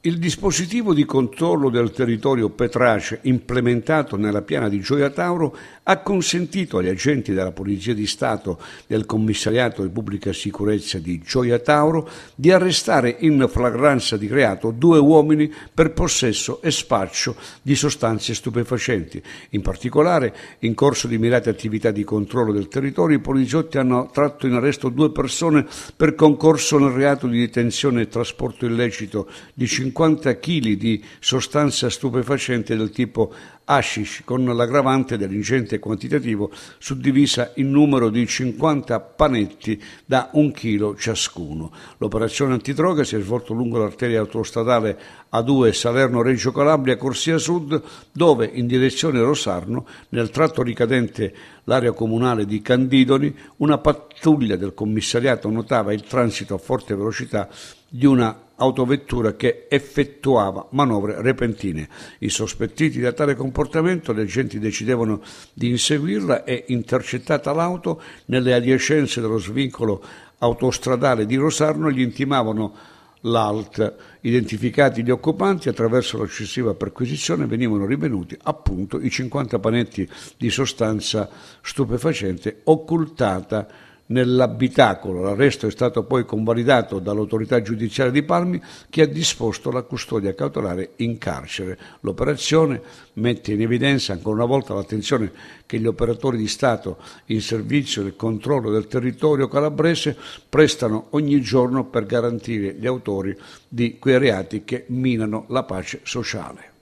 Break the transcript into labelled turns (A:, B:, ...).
A: Il dispositivo di controllo del territorio Petrace implementato nella piana di Gioia Tauro ha consentito agli agenti della Polizia di Stato del Commissariato di Pubblica Sicurezza di Gioia Tauro di arrestare in flagranza di reato due uomini per possesso e spaccio di sostanze stupefacenti. In particolare, in corso di mirate attività di controllo del territorio, i poliziotti hanno tratto in arresto due persone per concorso nel reato di detenzione e trasporto illecito di 50 50 kg di sostanza stupefacente del tipo hashish, con l'aggravante dell'ingente quantitativo suddivisa in numero di 50 panetti da un chilo ciascuno. L'operazione antidroga si è svolta lungo l'arteria autostradale A2 Salerno-Reggio Calabria, corsia sud, dove in direzione Rosarno, nel tratto ricadente l'area comunale di Candidoni, una pattuglia del commissariato notava il transito a forte velocità di una autovettura che effettuava manovre repentine. I sospettiti da tale comportamento, gli agenti decidevano di inseguirla e intercettata l'auto nelle adiacenze dello svincolo autostradale di Rosarno gli intimavano l'ALT. Identificati gli occupanti attraverso l'eccessiva perquisizione venivano rinvenuti appunto i 50 panetti di sostanza stupefacente occultata nell'abitacolo. L'arresto è stato poi convalidato dall'autorità giudiziaria di Palmi che ha disposto la custodia cautelare in carcere. L'operazione mette in evidenza ancora una volta l'attenzione che gli operatori di Stato in servizio del controllo del territorio calabrese prestano ogni giorno per garantire gli autori di quei reati che minano la pace sociale.